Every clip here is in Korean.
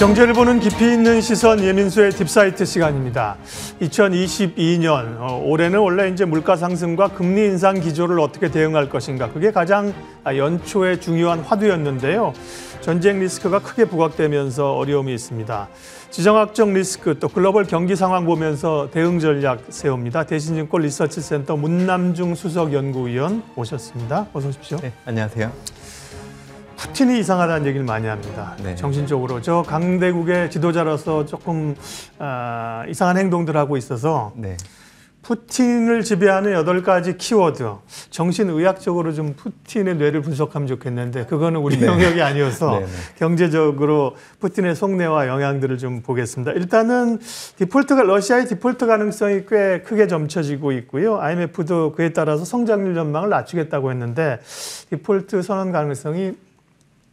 경제를 보는 깊이 있는 시선 예민수의 딥사이트 시간입니다. 2022년 어, 올해는 원래 이제 물가 상승과 금리 인상 기조를 어떻게 대응할 것인가 그게 가장 연초에 중요한 화두였는데요. 전쟁 리스크가 크게 부각되면서 어려움이 있습니다. 지정학적 리스크 또 글로벌 경기 상황 보면서 대응 전략 세웁니다. 대신증권 리서치센터 문남중 수석 연구위원 오셨습니다. 어서 오십시오. 네, 안녕하세요. 푸틴이 이상하다는 얘기를 많이 합니다. 네. 정신적으로 저 강대국의 지도자로서 조금 어, 이상한 행동들 하고 있어서 네. 푸틴을 지배하는 여덟 가지 키워드 정신의학적으로 좀 푸틴의 뇌를 분석하면 좋겠는데 그거는 우리 네. 영역이 아니어서 네, 네. 경제적으로 푸틴의 속내와 영향들을 좀 보겠습니다. 일단은 디폴트가 러시아의 디폴트 가능성이 꽤 크게 점쳐지고 있고요. IMF도 그에 따라서 성장률 전망을 낮추겠다고 했는데 디폴트 선언 가능성이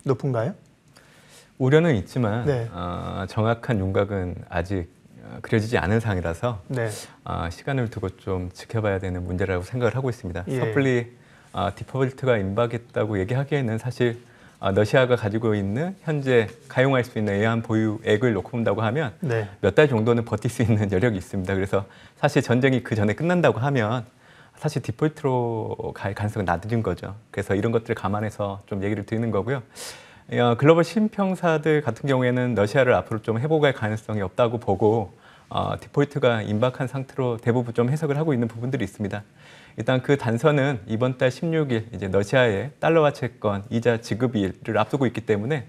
높은가요? 우려는 있지만 네. 어, 정확한 윤곽은 아직 어, 그려지지 않은 상황이라서 네. 어, 시간을 두고 좀 지켜봐야 되는 문제라고 생각을 하고 있습니다. 예. 섣불리 어, 디퍼볼트가 임박했다고 얘기하기에는 사실 어, 러시아가 가지고 있는 현재 가용할 수 있는 애한 보유액을 놓고 본다고 하면 네. 몇달 정도는 버틸 수 있는 여력이 있습니다. 그래서 사실 전쟁이 그 전에 끝난다고 하면 사실 디폴트로 갈 가능성이 낮은 거죠. 그래서 이런 것들을 감안해서 좀 얘기를 드리는 거고요. 어, 글로벌 신평사들 같은 경우에는 러시아를 앞으로 좀 회복할 가능성이 없다고 보고 어, 디폴트가 임박한 상태로 대부분 좀 해석을 하고 있는 부분들이 있습니다. 일단 그 단서는 이번 달 16일 이제 러시아의 달러화 채권 이자 지급일을 앞두고 있기 때문에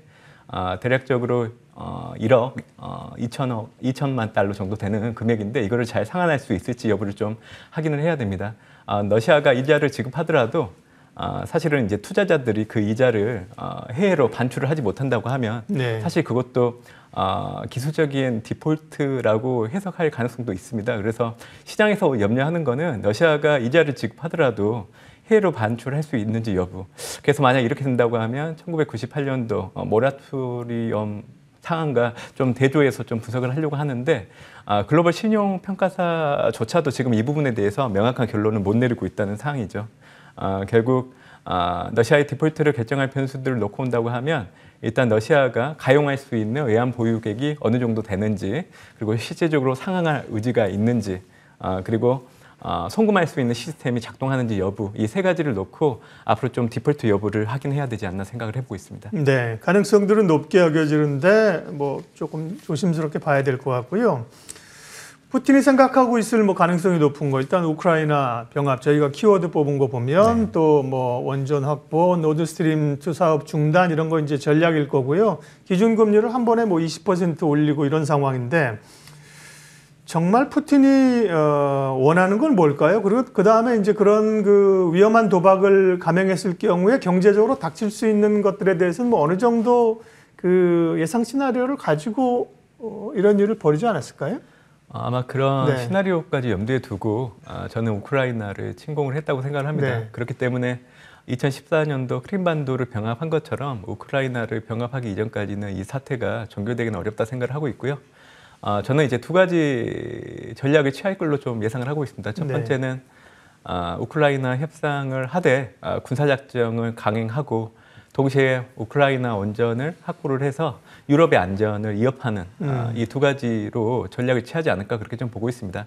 어, 대략적으로 어, 1억 어, 2천억 2천만 달러 정도 되는 금액인데 이거를 잘 상환할 수 있을지 여부를 좀 확인을 해야 됩니다. 아, 러시아가 이자를 지급하더라도 아, 사실은 이제 투자자들이 그 이자를 아, 해외로 반출을 하지 못한다고 하면 네. 사실 그것도 아, 기술적인 디폴트라고 해석할 가능성도 있습니다. 그래서 시장에서 염려하는 거는 러시아가 이자를 지급하더라도 해외로 반출할 수 있는지 여부. 그래서 만약 이렇게 된다고 하면 1998년도 어, 모라토리엄 상황과 좀 대조해서 좀 분석을 하려고 하는데 아, 글로벌 신용 평가사조차도 지금 이 부분에 대해서 명확한 결론을 못 내리고 있다는 상황이죠. 어, 결국 아, 러시아의 디폴트를 결정할 변수들을 놓고 온다고 하면 일단 러시아가 가용할 수 있는 외환 보유액이 어느 정도 되는지 그리고 실제적으로 상황할 의지가 있는지 아, 그리고 아, 송금할 수 있는 시스템이 작동하는지 여부 이 세 가지를 놓고 앞으로 좀 디폴트 여부를 확인해야 되지 않나 생각을 해보고 있습니다. 네, 가능성들은 높게 여겨지는데 뭐 조금 조심스럽게 봐야 될 것 같고요. 푸틴이 생각하고 있을 뭐 가능성이 높은 거 일단 우크라이나 병합 저희가 키워드 뽑은 거 보면 네. 또뭐 원전 확보, 노드 스트림 2 사업 중단 이런 거 이제 전략일 거고요. 기준 금리를 한 번에 뭐 20% 올리고 이런 상황인데 정말 푸틴이 어 원하는 건 뭘까요? 그리고 그다음에 이제 그런 그 위험한 도박을 감행했을 경우에 경제적으로 닥칠 수 있는 것들에 대해서는 뭐 어느 정도 그 예상 시나리오를 가지고 어 이런 일을 벌이지 않았을까요? 아, 아마 그런 네. 시나리오까지 염두에 두고 아, 저는 우크라이나를 침공을 했다고 생각을 합니다. 네. 그렇기 때문에 2014년도 크림반도를 병합한 것처럼 우크라이나를 병합하기 이전까지는 이 사태가 종결되기는 어렵다 생각을 하고 있고요. 아, 저는 이제 두 가지 전략을 취할 걸로 좀 예상을 하고 있습니다. 첫 네. 번째는 네. 아, 우크라이나 협상을 하되 아, 군사작전을 강행하고 동시에 우크라이나 원전을 확보를 해서 유럽의 안전을 위협하는 아, 음. 아, 이두 가지로 전략을 취하지 않을까 그렇게 좀 보고 있습니다.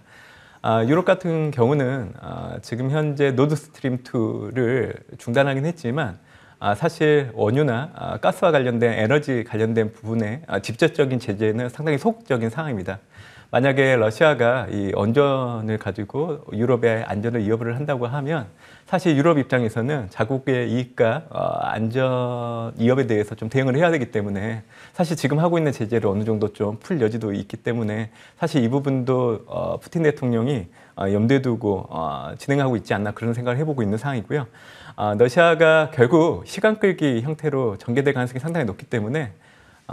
아, 유럽 같은 경우는 아, 지금 현재 노드 스트림 2를 중단하긴 했지만 아, 사실 원유나 아, 가스와 관련된 에너지 관련된 부분에 아, 직접적인 제재는 상당히 소극적인 상황입니다. 만약에 러시아가 이 원전을 가지고 유럽의 안전을 위협을 한다고 하면 사실 유럽 입장에서는 자국의 이익과 어, 안전 위협에 대해서 좀 대응을 해야 되기 때문에 사실 지금 하고 있는 제재를 어느 정도 좀 풀 여지도 있기 때문에 사실 이 부분도 어, 푸틴 대통령이 어, 염두에 두고 어, 진행하고 있지 않나 그런 생각을 해보고 있는 상황이고요. 어, 러시아가 결국 시간 끌기 형태로 전개될 가능성이 상당히 높기 때문에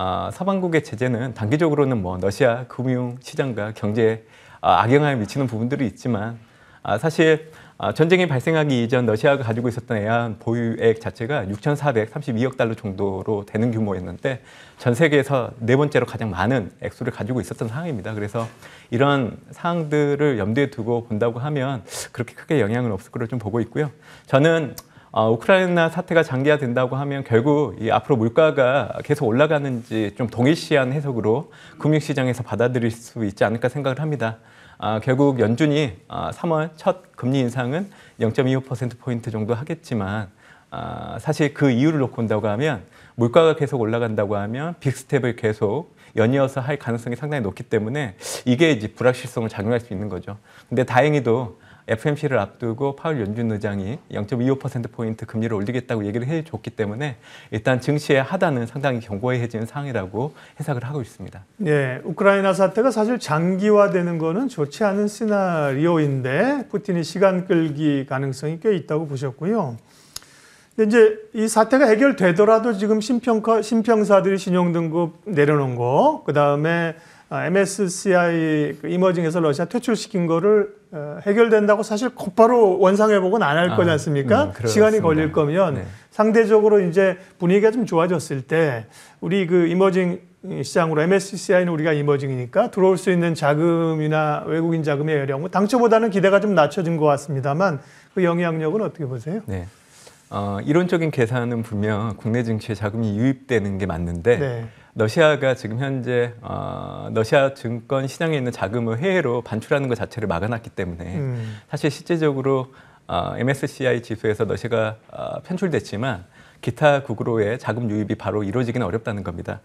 아, 서방국의 제재는 단기적으로는 뭐 러시아 금융 시장과 경제에 아, 악영향을 미치는 부분들이 있지만 아, 사실 아, 전쟁이 발생하기 이전 러시아가 가지고 있었던 애한 보유액 자체가 6,432억 달러 정도로 되는 규모였는데 전 세계에서 네 번째로 가장 많은 액수를 가지고 있었던 상황입니다. 그래서 이런 상황들을 염두에 두고 본다고 하면 그렇게 크게 영향은 없을 거로 좀 보고 있고요. 저는 아, 우크라이나 사태가 장기화된다고 하면 결국 이 앞으로 물가가 계속 올라가는지 좀 동일시한 해석으로 금융시장에서 받아들일 수 있지 않을까 생각을 합니다. 아, 결국 연준이 아, 3월 첫 금리 인상은 0.25%포인트 정도 하겠지만 아, 사실 그 이유를 놓고 온다고 하면 물가가 계속 올라간다고 하면 빅스텝을 계속 연이어서 할 가능성이 상당히 높기 때문에 이게 이제 불확실성을 작용할 수 있는 거죠. 근데 다행히도 FMC를 앞두고 파월 연준 의장이 0.25%포인트 금리를 올리겠다고 얘기를 해줬기 때문에 일단 증시의 하단은 상당히 견고해지는 상황이라고 해석을 하고 있습니다. 네, 우크라이나 사태가 사실 장기화되는 거는 좋지 않은 시나리오인데 푸틴이 시간 끌기 가능성이 꽤 있다고 보셨고요. 이제 이 사태가 해결되더라도 지금 심평가, 심평사들이 신용등급 내려놓은 거, 그 다음에 어, MSCI 그 이머징 에서 러시아 퇴출시킨 거를 어, 해결된다고 사실 곧바로 원상회복은 안할 아, 거지 않습니까? 음, 시간이 걸릴 거면 네. 상대적으로 이제 분위기가 좀 좋아졌을 때 우리 그 이머징 시장으로 MSCI는 우리가 이머징이니까 들어올 수 있는 자금이나 외국인 자금의 여력, 뭐 당초보다는 기대가 좀 낮춰진 것 같습니다만 그 영향력은 어떻게 보세요? 네. 어, 이론적인 계산은 분명 국내 증시에 자금이 유입되는 게 맞는데 네. 러시아가 지금 현재 어, 러시아 증권 시장에 있는 자금을 해외로 반출하는 것 자체를 막아놨기 때문에 음. 사실 실제적으로 어, MSCI 지수에서 러시아가 어, 편출됐지만 기타 국으로의 자금 유입이 바로 이루어지기는 어렵다는 겁니다.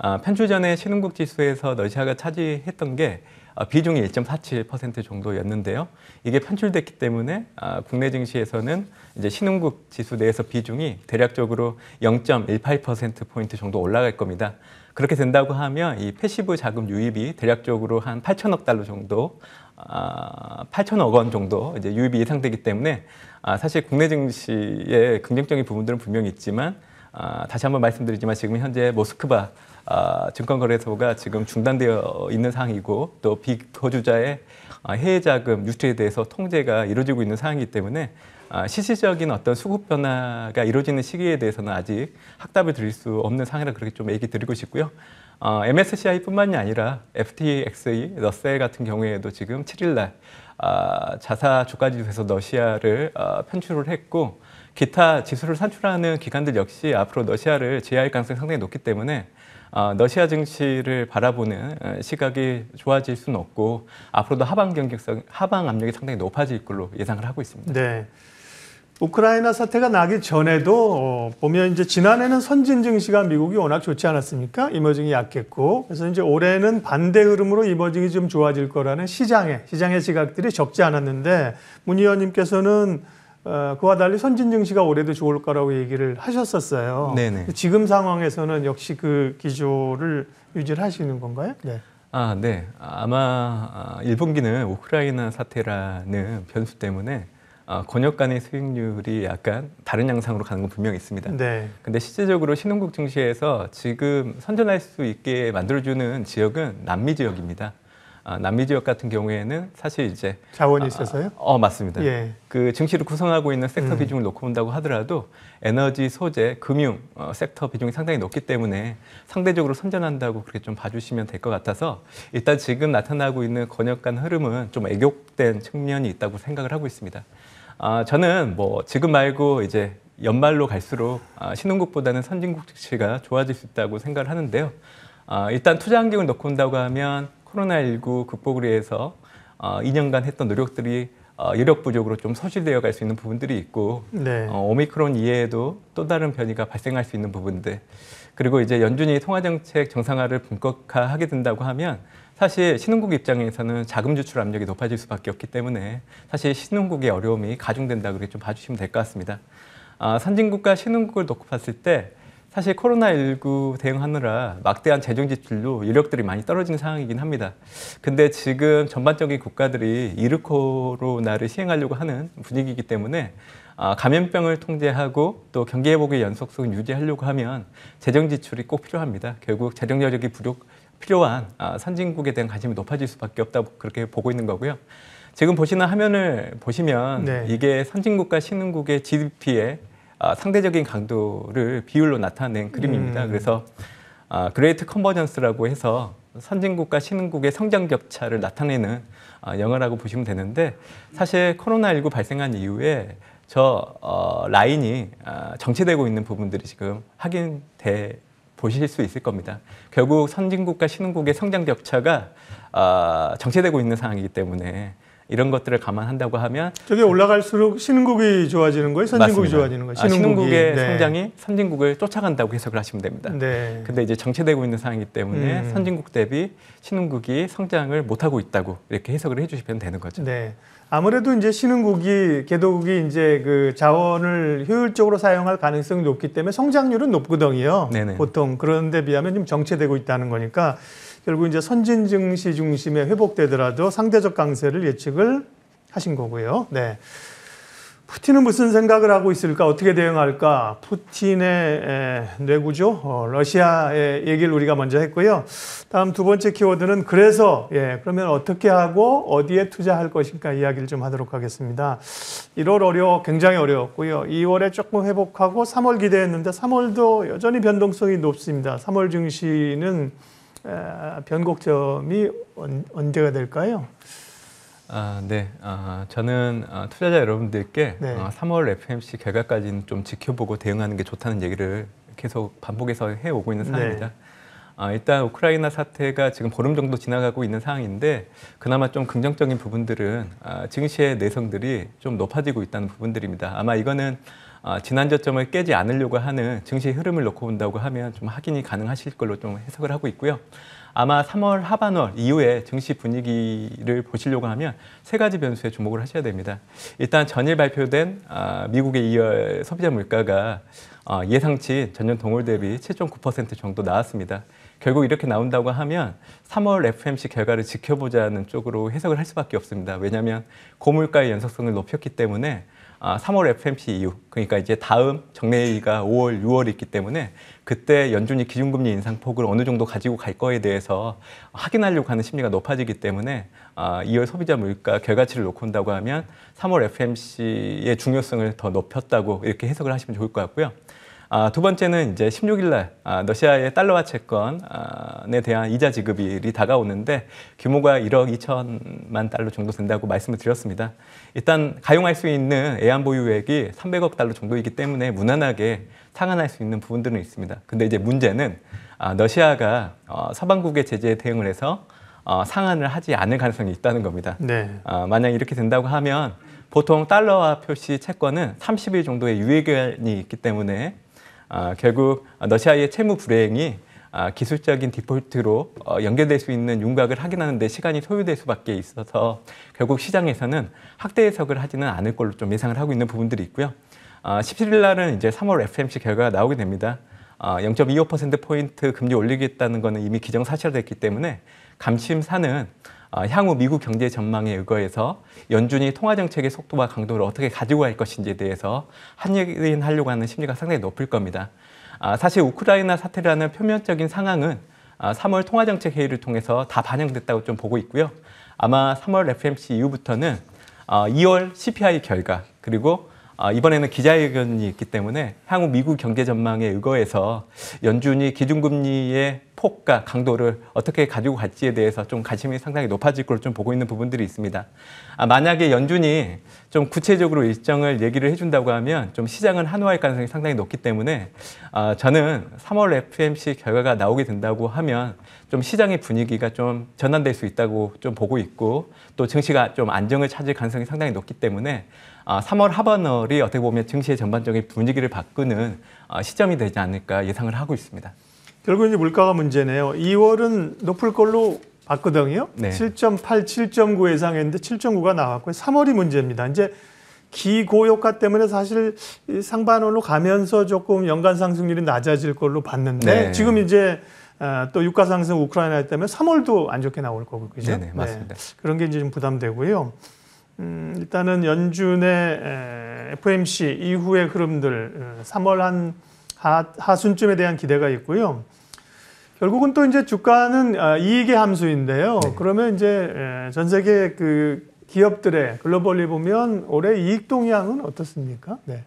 아, 편출 전에 신흥국 지수에서 러시아가 차지했던 게 아, 비중이 1.47% 정도였는데요. 이게 편출됐기 때문에 아, 국내 증시에서는 이제 신흥국 지수 내에서 비중이 대략적으로 0.18%포인트 정도 올라갈 겁니다. 그렇게 된다고 하면 이 패시브 자금 유입이 대략적으로 한 8천억 달러 정도, 아, 8천억 원 정도 이제 유입이 예상되기 때문에 아, 사실 국내 증시의 긍정적인 부분들은 분명히 있지만 아, 다시 한번 말씀드리지만 지금 현재 모스크바 아, 증권거래소가 지금 중단되어 있는 상황이고 또 비거주자의 아, 해외 자금 유출에 대해서 통제가 이루어지고 있는 상황이기 때문에 아, 실질적인 어떤 수급 변화가 이루어지는 시기에 대해서는 아직 확답을 드릴 수 없는 상황이라 그렇게 좀 얘기 드리고 싶고요. 어, 아, MSCI뿐만이 아니라 FTXE, 러셀 같은 경우에도 지금 7일날 아, 자사 주가지수에서 러시아를 아, 편출을 했고 기타 지수를 산출하는 기관들 역시 앞으로 러시아를 제외할 가능성이 상당히 높기 때문에 어, 러시아 증시를 바라보는 어, 시각이 좋아질 수는 없고 앞으로도 하방 경쟁성, 하방 압력이 상당히 높아질 걸로 예상을 하고 있습니다. 네. 우크라이나 사태가 나기 전에도 어, 보면 이제 지난해는 선진 증시가 미국이 워낙 좋지 않았습니까? 이머징이 약했고 그래서 이제 올해는 반대 흐름으로 이머징이 좀 좋아질 거라는 시장의 시장의 시각들이 적지 않았는데 문 의원님께서는 어, 그와 달리 선진 증시가 올해도 좋을 거라고 얘기를 하셨었어요. 네네. 지금 상황에서는 역시 그 기조를 유지를 하시는 건가요? 네. 아, 네. 아마 아, 일본기는 우크라이나 사태라는 변수 때문에 아, 권역 간의 수익률이 약간 다른 양상으로 가는 건 분명히 있습니다. 네. 근데 실제적으로 신흥국 증시에서 지금 선전할 수 있게 만들어주는 지역은 남미 지역입니다. 아, 남미 지역 같은 경우에는 사실 이제 자원이 아, 있어서요? 어 맞습니다. 예. 그 증시를 구성하고 있는 섹터 음. 비중을 놓고 본다고 하더라도 에너지, 소재, 금융 어, 섹터 비중이 상당히 높기 때문에 상대적으로 선전한다고 그렇게 좀 봐주시면 될 것 같아서 일단 지금 나타나고 있는 권역간 흐름은 좀 애교된 측면이 있다고 생각을 하고 있습니다. 아, 저는 뭐 지금 말고 이제 연말로 갈수록 아, 신흥국보다는 선진국 증시가 좋아질 수 있다고 생각을 하는데요. 아, 일단 투자 환경을 놓고 온다고 하면 코로나19 극복을 위해서 어, 2년간 했던 노력들이 어, 여력 부족으로 좀 소실되어 갈 수 있는 부분들이 있고 네. 어, 오미크론 이외에도 또 다른 변이가 발생할 수 있는 부분들 그리고 이제 연준이 통화 정책 정상화를 본격화하게 된다고 하면 사실 신흥국 입장에서는 자금 주출 압력이 높아질 수밖에 없기 때문에 사실 신흥국의 어려움이 가중된다 그렇게 좀 봐주시면 될 것 같습니다. 아, 선진국과 신흥국을 놓고 봤을 때 사실 코로나19 대응하느라 막대한 재정 지출로 인력들이 많이 떨어지는 상황이긴 합니다. 근데 지금 전반적인 국가들이 이르코로나를 시행하려고 하는 분위기이기 때문에 아, 감염병을 통제하고 또 경기 회복의 연속성을 유지하려고 하면 재정 지출이 꼭 필요합니다. 결국 재정 여력이 부족 필요한 아, 선진국에 대한 관심이 높아질 수밖에 없다고 그렇게 보고 있는 거고요. 지금 보시는 화면을 보시면 네. 이게 선진국과 신흥국의 GDP의 아, 상대적인 강도를 비율로 나타낸 그림입니다. 음. 그래서 그레이트 아, 컨버전스라고 해서 선진국과 신흥국의 성장 격차를 나타내는 아, 영화라고 보시면 되는데 사실 코로나19 발생한 이후에 저 어, 라인이 정체되고 있는 부분들이 지금 확인돼 보실 수 있을 겁니다. 결국 선진국과 신흥국의 성장 격차가 정체되고 있는 상황이기 때문에 이런 것들을 감안한다고 하면 저게 올라갈수록 신흥국이 좋아지는 거예요? 선진국이 맞습니다. 좋아지는 거예요? 아, 신흥국이. 아, 신흥국의 네. 성장이 선진국을 쫓아간다고 해석을 하시면 됩니다. 네. 근데 이제 정체되고 있는 상황이기 때문에 음. 선진국 대비 신흥국이 성장을 못하고 있다고 이렇게 해석을 해주시면 되는 거죠. 네. 아무래도 이제 신흥국이 개도국이 이제 그 자원을 효율적으로 사용할 가능성이 높기 때문에 성장률은 높거든요. 네네. 보통 그런데 비하면 좀 정체되고 있다는 거니까 결국 이제 선진 증시 중심에 회복되더라도 상대적 강세를 예측을 하신 거고요. 네. 푸틴은 무슨 생각을 하고 있을까? 어떻게 대응할까? 푸틴의 뇌구조, 어, 러시아의 얘기를 우리가 먼저 했고요. 다음 두 번째 키워드는 그래서, 예, 그러면 어떻게 하고 어디에 투자할 것인가 이야기를 좀 하도록 하겠습니다. 1월 어려워, 굉장히 어려웠고요. 2월에 조금 회복하고 3월 기대했는데 3월도 여전히 변동성이 높습니다. 3월 증시는 변곡점이 언제가 될까요? 아, 네. 아, 저는 아, 투자자 여러분들께 네. 아, 3월 FMC 결과까지는 좀 지켜보고 대응하는 게 좋다는 얘기를 계속 반복해서 해오고 있는 네. 상황입니다. 네. 아, 일단 우크라이나 사태가 지금 보름 정도 지나가고 있는 상황인데 그나마 좀 긍정적인 부분들은 아, 증시의 내성들이 좀 높아지고 있다는 부분들입니다. 아마 이거는 아, 지난 저점을 깨지 않으려고 하는 증시의 흐름을 놓고 본다고 하면 좀 확인이 가능하실 걸로 좀 해석을 하고 있고요. 아마 3월 하반월 이후에 증시 분위기를 보시려고 하면 세 가지 변수에 주목을 하셔야 됩니다. 일단 전일 발표된 아, 미국의 2월 소비자 물가가 아, 예상치 전년 동월 대비 7.9% 정도 나왔습니다. 결국 이렇게 나온다고 하면 3월 FMC 결과를 지켜보자는 쪽으로 해석을 할 수밖에 없습니다. 왜냐하면 고물가의 연속성을 높였기 때문에 3월 FMC 이후 그러니까 이제 다음 정례회의가 5월, 6월이 있기 때문에 그때 연준이 기준금리 인상폭을 어느 정도 가지고 갈 거에 대해서 확인하려고 하는 심리가 높아지기 때문에 2월 아, 소비자 물가 결과치를 놓고 온다고 하면 3월 FMC의 중요성을 더 높였다고 이렇게 해석을 하시면 좋을 것 같고요. 아, 두 번째는 이제 16일 날 아, 러시아의 달러화 채권에 대한 이자 지급일이 다가오는데 규모가 1억 2천만 달러 정도 된다고 말씀을 드렸습니다. 일단 가용할 수 있는 애완 보유액이 300억 달러 정도이기 때문에 무난하게 상환할 수 있는 부분들은 있습니다. 근데 이제 문제는 아, 러시아가 어, 서방국의 제재에 대응을 해서 어, 상환을 하지 않을 가능성이 있다는 겁니다. 네. 어, 만약 이렇게 된다고 하면 보통 달러화 표시 채권은 30일 정도의 유예기간이 있기 때문에 아, 결국 러시아의 채무 불행이 아, 기술적인 디폴트로 어, 연결될 수 있는 윤곽을 확인하는 데 시간이 소요될 수밖에 있어서 결국 시장에서는 확대 해석을 하지는 않을 걸로 좀 예상을 하고 있는 부분들이 있고요. 17일 아, 날은 이제 3월 FMC 결과가 나오게 됩니다. 0.25% 포인트 금리 올리겠다는 것은 이미 기정사실화됐기 때문에 감침사는 아, 향후 미국 경제 전망에 의거해서 연준이 통화 정책의 속도와 강도를 어떻게 가지고 갈 것인지에 대해서 한일인 하려고 하는 심리가 상당히 높을 겁니다. 아, 사실 우크라이나 사태라는 표면적인 상황은 3월 아, 통화 정책 회의를 통해서 다 반영됐다고 좀 보고 있고요. 아마 3월 FMC 이후부터는 2월 CPI 결과 그리고 아, 이번에는 기자회견이 있기 때문에 향후 미국 경제 전망에 의거해서 연준이 기준금리의 폭과 강도를 어떻게 가지고 갈지에 대해서 좀 관심이 상당히 높아질 걸 좀 보고 있는 부분들이 있습니다. 아, 만약에 연준이 좀 구체적으로 일정을 얘기를 해준다고 하면 좀 시장은 한화할 가능성이 상당히 높기 때문에 아, 저는 3월 FMC 결과가 나오게 된다고 하면 좀 시장의 분위기가 좀 전환될 수 있다고 좀 보고 있고 또 증시가 좀 안정을 찾을 가능성이 상당히 높기 때문에 3월 아, 하반월이 어떻게 보면 증시의 전반적인 분위기를 바꾸는 아, 시점이 되지 않을까 예상을 하고 있습니다. 결국 이제 물가가 문제네요. 2월은 높을 걸로 봤거든요. 네. 7.8, 7.9 예상했는데 7.9가 나왔고 3월이 문제입니다. 이제 기고효과 때문에 사실 상반월로 가면서 조금 연간 상승률이 낮아질 걸로 봤는데 네. 지금 이제 아, 또 유가 상승 우크라이나 때문에 3월도 안 좋게 나올 거고 그죠? 네, 맞습니다. 네, 그런 게 이제 좀 부담되고요. 음, 일단은 연준의 에, FMC 이후의 흐름들 3월 어, 한 하, 하 순쯤에 대한 기대가 있고요. 결국은 또 이제 주가는 아, 이익의 함수인데요. 네. 그러면 이제 에, 전 세계 그 기업들의 글로벌리 보면 올해 이익 동향은 어떻습니까? 네.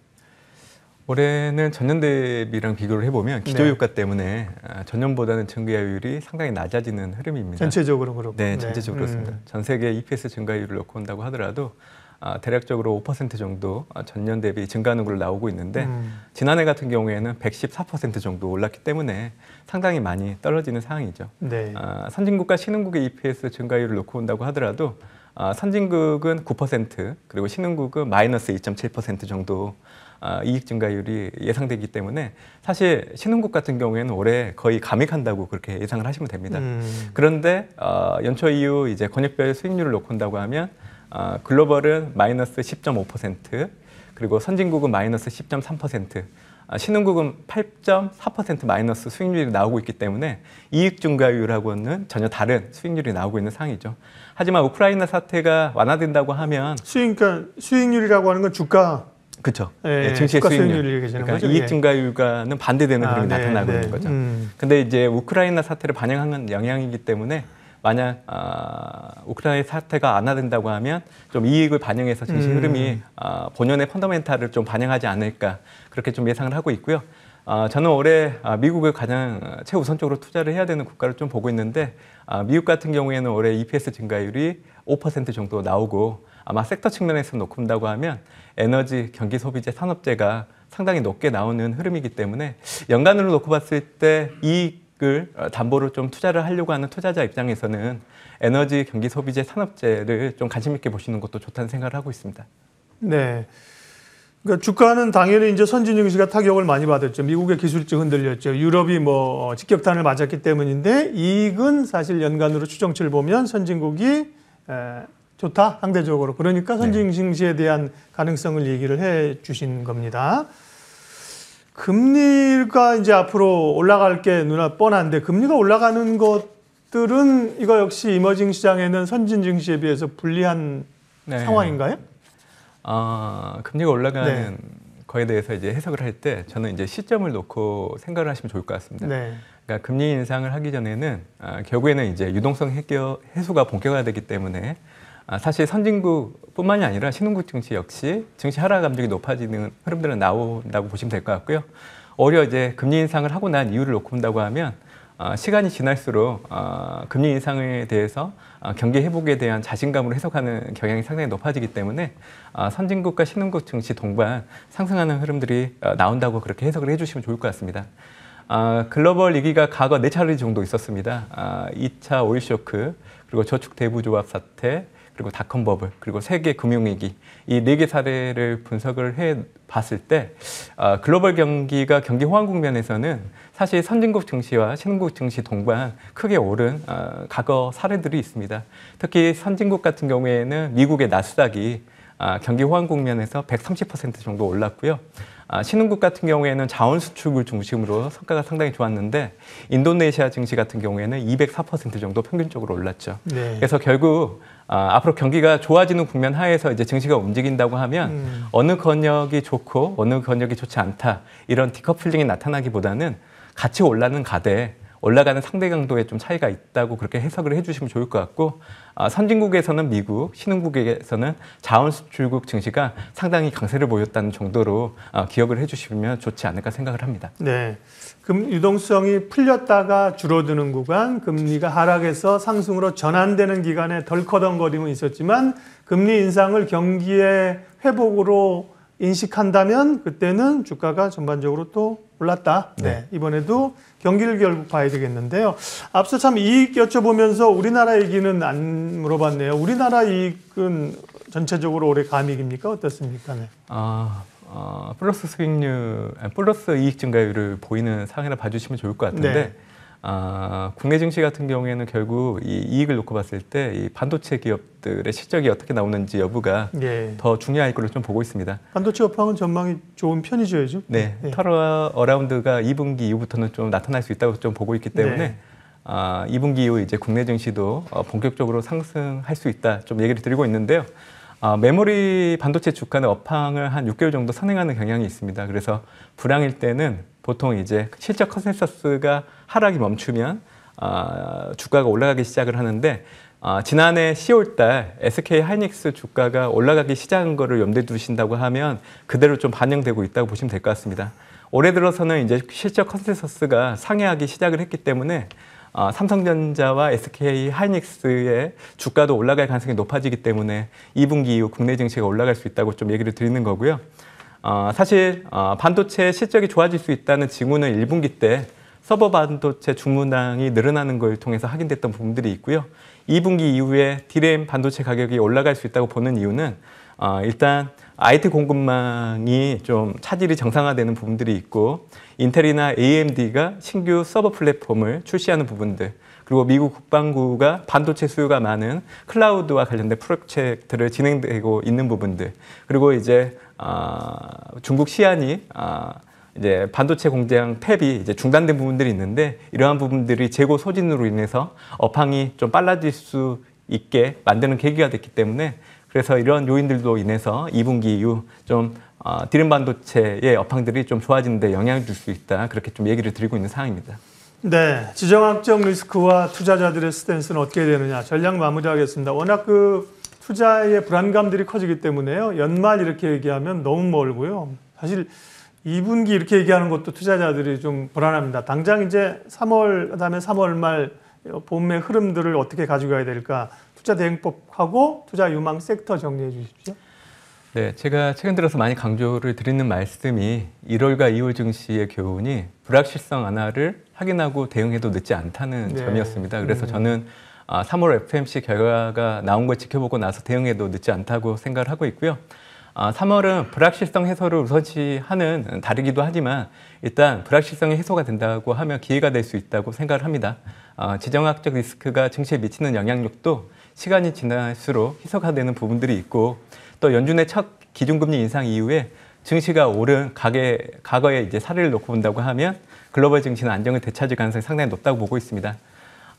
올해는 전년 대비랑 비교를 해보면 네. 기조 효과 네. 때문에 아, 전년보다는 증가율이 상당히 낮아지는 흐름입니다. 전체적으로 그렇고. 네, 네, 전체적으로 네. 그렇습니다. 음. 전 세계 EPS 증가율을 놓고 온다고 하더라도 아, 대략적으로 5% 정도 아, 전년 대비 증가하는 걸로 나오고 있는데 음. 지난해 같은 경우에는 114% 정도 올랐기 때문에 상당히 많이 떨어지는 상황이죠. 네. 선진국과 신흥국의 EPS 증가율을 놓고 온다고 하더라도 아, 선진국은 9% 그리고 신흥국은 마이너스 2.7% 정도 아, 이익 증가율이 예상되기 때문에 사실 신흥국 같은 경우에는 올해 거의 감익한다고 그렇게 예상을 하시면 됩니다. 음. 그런데 어, 연초 이후 이제 권역별 수익률을 놓고 온다고 하면 어, 글로벌은 마이너스 10.5% 그리고 선진국은 마이너스 10.3% 아, 신흥국은 8.4% 마이너스 수익률이 나오고 있기 때문에 이익 증가율하고는 전혀 다른 수익률이 나오고 있는 상황이죠. 하지만 우크라이나 사태가 완화된다고 하면 수익, 그러니까 수익률이라고 하는 건 주가 그렇죠. 예, 예, 증시의 수익률. 그러니까 거죠? 이익 예. 증가율과는 반대되는 아, 그런 게 네, 나타나고 네. 있는 거죠. 음. 근데 이제 우크라이나 사태를 반영하는 영향이기 때문에 만약 아, 우크라이나 사태가 안화된다고 하면 좀 이익을 반영해서 증시 음. 흐름이 아, 본연의 펀더멘탈을 좀 반영하지 않을까 그렇게 좀 예상을 하고 있고요. 아, 저는 올해 아, 미국을 가장 최우선적으로 투자를 해야 되는 국가를 좀 보고 있는데 아, 미국 같은 경우에는 올해 EPS 증가율이 5% 정도 나오고 아마 섹터 측면에서 높은다고 하면 에너지, 경기 소비재, 산업재가 상당히 높게 나오는 흐름이기 때문에 연간으로 놓고 봤을 때 이익 을 어, 담보로 좀 투자를 하려고 하는 투자자 입장에서는 에너지 경기 소비재 산업재를 좀 관심 있게 보시는 것도 좋다는 생각을 하고 있습니다. 네. 그러니까 주가는 당연히 이제 선진 증시가 타격을 많이 받았죠. 미국의 기술주 흔들렸죠. 유럽이 뭐 직격탄을 맞았기 때문인데 이익은 사실 연간으로 추정치를 보면 선진국이 좋다 상대적으로. 그러니까 네. 선진 증시에 대한 가능성을 얘기를 해 주신 겁니다. 금리가 이제 앞으로 올라갈 게 눈앞 뻔한데 금리가 올라가는 것들은 이거 역시 이머징 시장에는 선진 증시에 비해서 불리한 네. 상황인가요? 아 금리가 올라가는 네. 거에 대해서 이제 해석을 할 때 저는 이제 시점을 놓고 생각을 하시면 좋을 것 같습니다. 네. 그러니까 금리 인상을 하기 전에는 아, 결국에는 이제 유동성 해결, 해소가 본격화되기 때문에 아, 사실 선진국뿐만이 아니라 신흥국 증시 역시 증시 하락 감정이 높아지는 흐름들은 나온다고 보시면 될 것 같고요. 오히려 이제 금리 인상을 하고 난 이유를 놓고 본다고 하면 어, 시간이 지날수록 어, 금리 인상에 대해서 어, 경기 회복에 대한 자신감으로 해석하는 경향이 상당히 높아지기 때문에 선진국과 신흥국 증시 동반 상승하는 흐름들이 나온다고 그렇게 해석을 해주시면 좋을 것 같습니다. 글로벌 위기가 과거 네 차례 정도 있었습니다. 2차 오일 쇼크, 그리고 저축 대부조합 사태, 그리고 닷컴 버블, 그리고 세계 금융위기 이 네 개 사례를 분석을 해 봤을 때 어, 글로벌 경기가 경기 호황 국면에서는 사실 선진국 증시와 신흥국 증시 동반 크게 오른 어, 과거 사례들이 있습니다. 특히 선진국 같은 경우에는 미국의 나스닥이 아, 경기 호황 국면에서 130% 정도 올랐고요. 아, 신흥국 같은 경우에는 자원 수출을 중심으로 성과가 상당히 좋았는데 인도네시아 증시 같은 경우에는 204% 정도 평균적으로 올랐죠. 네. 그래서 결국 아, 앞으로 경기가 좋아지는 국면 하에서 이제 증시가 움직인다고 하면 음. 어느 권역이 좋고 어느 권역이 좋지 않다 이런 디커플링이 나타나기보다는 같이 올라는 가대 올라가는 상대 강도에 좀 차이가 있다고 그렇게 해석을 해주시면 좋을 것 같고 아, 선진국에서는 미국, 신흥국에서는 자원 수출국 증시가 상당히 강세를 보였다는 정도로 아, 기억을 해주시면 좋지 않을까 생각을 합니다. 네, 금 유동성이 풀렸다가 줄어드는 구간, 금리가 하락해서 상승으로 전환되는 기간에 덜커덩거림은 있었지만 금리 인상을 경기의 회복으로 인식한다면 그때는 주가가 전반적으로 또 올랐다. 네. 네. 이번에도 경기를 결국 봐야 되겠는데요. 앞서 참 이익 여쭤보면서 우리나라 얘기는 안 물어봤네요. 우리나라 이익은 전체적으로 올해 감익입니까? 어떻습니까? 네. 아, 아 플러스 수익률, 플러스 이익 증가율을 보이는 상황이라 봐주시면 좋을 것 같은데 네. 아, 국내 증시 같은 경우에는 결국 이 이익을 놓고 봤을 때 이 반도체 기업들의 실적이 어떻게 나오는지 여부가 예. 더 중요할 걸로좀 보고 있습니다. 반도체 업황은 전망이 좋은 편이죠, 요 네. 예. 털어 어라운드가 2분기 이후부터는 좀 나타날 수 있다고 좀 보고 있기 네. 때문에 네. 아, 2분기 이후 이제 국내 증시도 어, 본격적으로 상승할 수 있다 좀 얘기를 드리고 있는데요. 아, 메모리 반도체 주가는 업황을 한 6개월 정도 선행하는 경향이 있습니다. 그래서 불황일 때는 보통 이제 실적 컨센서스가 하락이 멈추면 아, 주가가 올라가기 시작을 하는데 아, 지난해 10월달 SK 하이닉스 주가가 올라가기 시작한 거를 염두에 두신다고 하면 그대로 좀 반영되고 있다고 보시면 될 것 같습니다. 올해 들어서는 이제 실적 컨센서스가 상회하기 시작을 했기 때문에 아, 삼성전자와 SK 하이닉스의 주가도 올라갈 가능성이 높아지기 때문에 2분기 이후 국내 증시가 올라갈 수 있다고 좀 얘기를 드리는 거고요. 어, 사실 어, 반도체 실적이 좋아질 수 있다는 징후는 1분기 때 서버 반도체 주문량이 늘어나는 걸 통해서 확인됐던 부분들이 있고요. 2분기 이후에 디램 반도체 가격이 올라갈 수 있다고 보는 이유는 어, 일단 IT 공급망이 좀 차질이 정상화되는 부분들이 있고 인텔이나 AMD가 신규 서버 플랫폼을 출시하는 부분들 그리고 미국 국방부가 반도체 수요가 많은 클라우드와 관련된 프로젝트를 진행되고 있는 부분들 그리고 이제 어, 중국 시안이 아, 이제 반도체 공장 탭이 이제 중단된 부분들이 있는데 이러한 부분들이 재고 소진으로 인해서 업황이 좀 빨라질 수 있게 만드는 계기가 됐기 때문에 그래서 이런 요인들도 인해서 2분기 이후 좀 어, 아, 디램 반도체의 업황들이 좀 좋아지는데 영향을 줄 수 있다 그렇게 좀 얘기를 드리고 있는 상황입니다. 네, 지정학적 리스크와 투자자들의 스탠스는 어떻게 되느냐 전략 마무리하겠습니다. 워낙 그 투자의 불안감들이 커지기 때문에요. 연말 이렇게 얘기하면 너무 멀고요. 사실 2분기 이렇게 얘기하는 것도 투자자들이 좀 불안합니다. 당장 이제 3월, 그다음에 3월 말 봄의 흐름들을 어떻게 가져가야 될까? 투자 대응법하고 투자 유망 섹터 정리해 주십시오. 네, 제가 최근 들어서 많이 강조를 드리는 말씀이 1월과 2월 증시의 교훈이 불확실성 안화를 확인하고 대응해도 늦지 않다는 네. 점이었습니다. 그래서 음. 저는 아, 3월 FMC 결과가 나온 걸 지켜보고 나서 대응해도 늦지 않다고 생각을 하고 있고요. 아, 3월은 불확실성 해소를 우선시하는 다르기도 하지만 일단 불확실성이 해소가 된다고 하면 기회가 될 수 있다고 생각을 합니다. 아, 지정학적 리스크가 증시에 미치는 영향력도 시간이 지날수록 희석화되는 부분들이 있고 또 연준의 첫 기준금리 인상 이후에 증시가 오른 가게, 과거에 이제 사례를 놓고 본다고 하면 글로벌 증시는 안정을 되찾을 가능성이 상당히 높다고 보고 있습니다.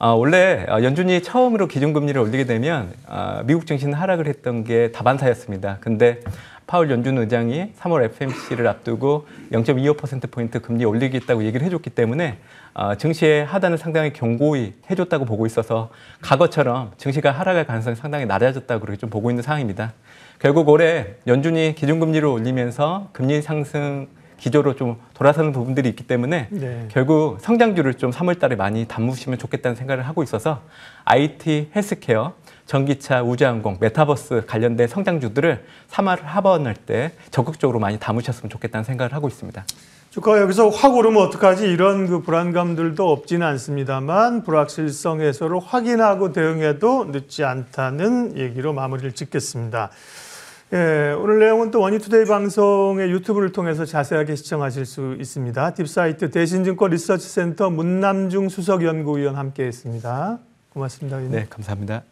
아, 원래 아, 연준이 처음으로 기준금리를 올리게 되면 아, 미국 증시는 하락을 했던 게 다반사였습니다. 근데 파울 연준 의장이 3월 FMC를 앞두고 0.25%포인트 금리 올리겠다고 얘기를 해줬기 때문에 아, 증시의 하단을 상당히 경고히 해줬다고 보고 있어서 과거처럼 증시가 하락할 가능성이 상당히 낮아졌다고 그렇게 좀 보고 있는 상황입니다. 결국 올해 연준이 기준금리를 올리면서 금리 상승 기조로 좀 돌아서는 부분들이 있기 때문에 네. 결국 성장주를 좀 3월 달에 많이 담으시면 좋겠다는 생각을 하고 있어서 IT, 헬스케어, 전기차, 우주항공, 메타버스 관련된 성장주들을 3월 하반할 때 적극적으로 많이 담으셨으면 좋겠다는 생각을 하고 있습니다. 주가 여기서 확 오르면 어떡하지 이런 그 불안감들도 없지는 않습니다만 불확실성 해소를 확인하고 대응해도 늦지 않다는 얘기로 마무리를 짓겠습니다. 예, 오늘 내용은 또 원희투데이 방송의 유튜브를 통해서 자세하게 시청하실 수 있습니다. 딥사이트 대신증권 리서치센터 문남중 수석연구위원 함께했습니다. 고맙습니다. 네, 감사합니다.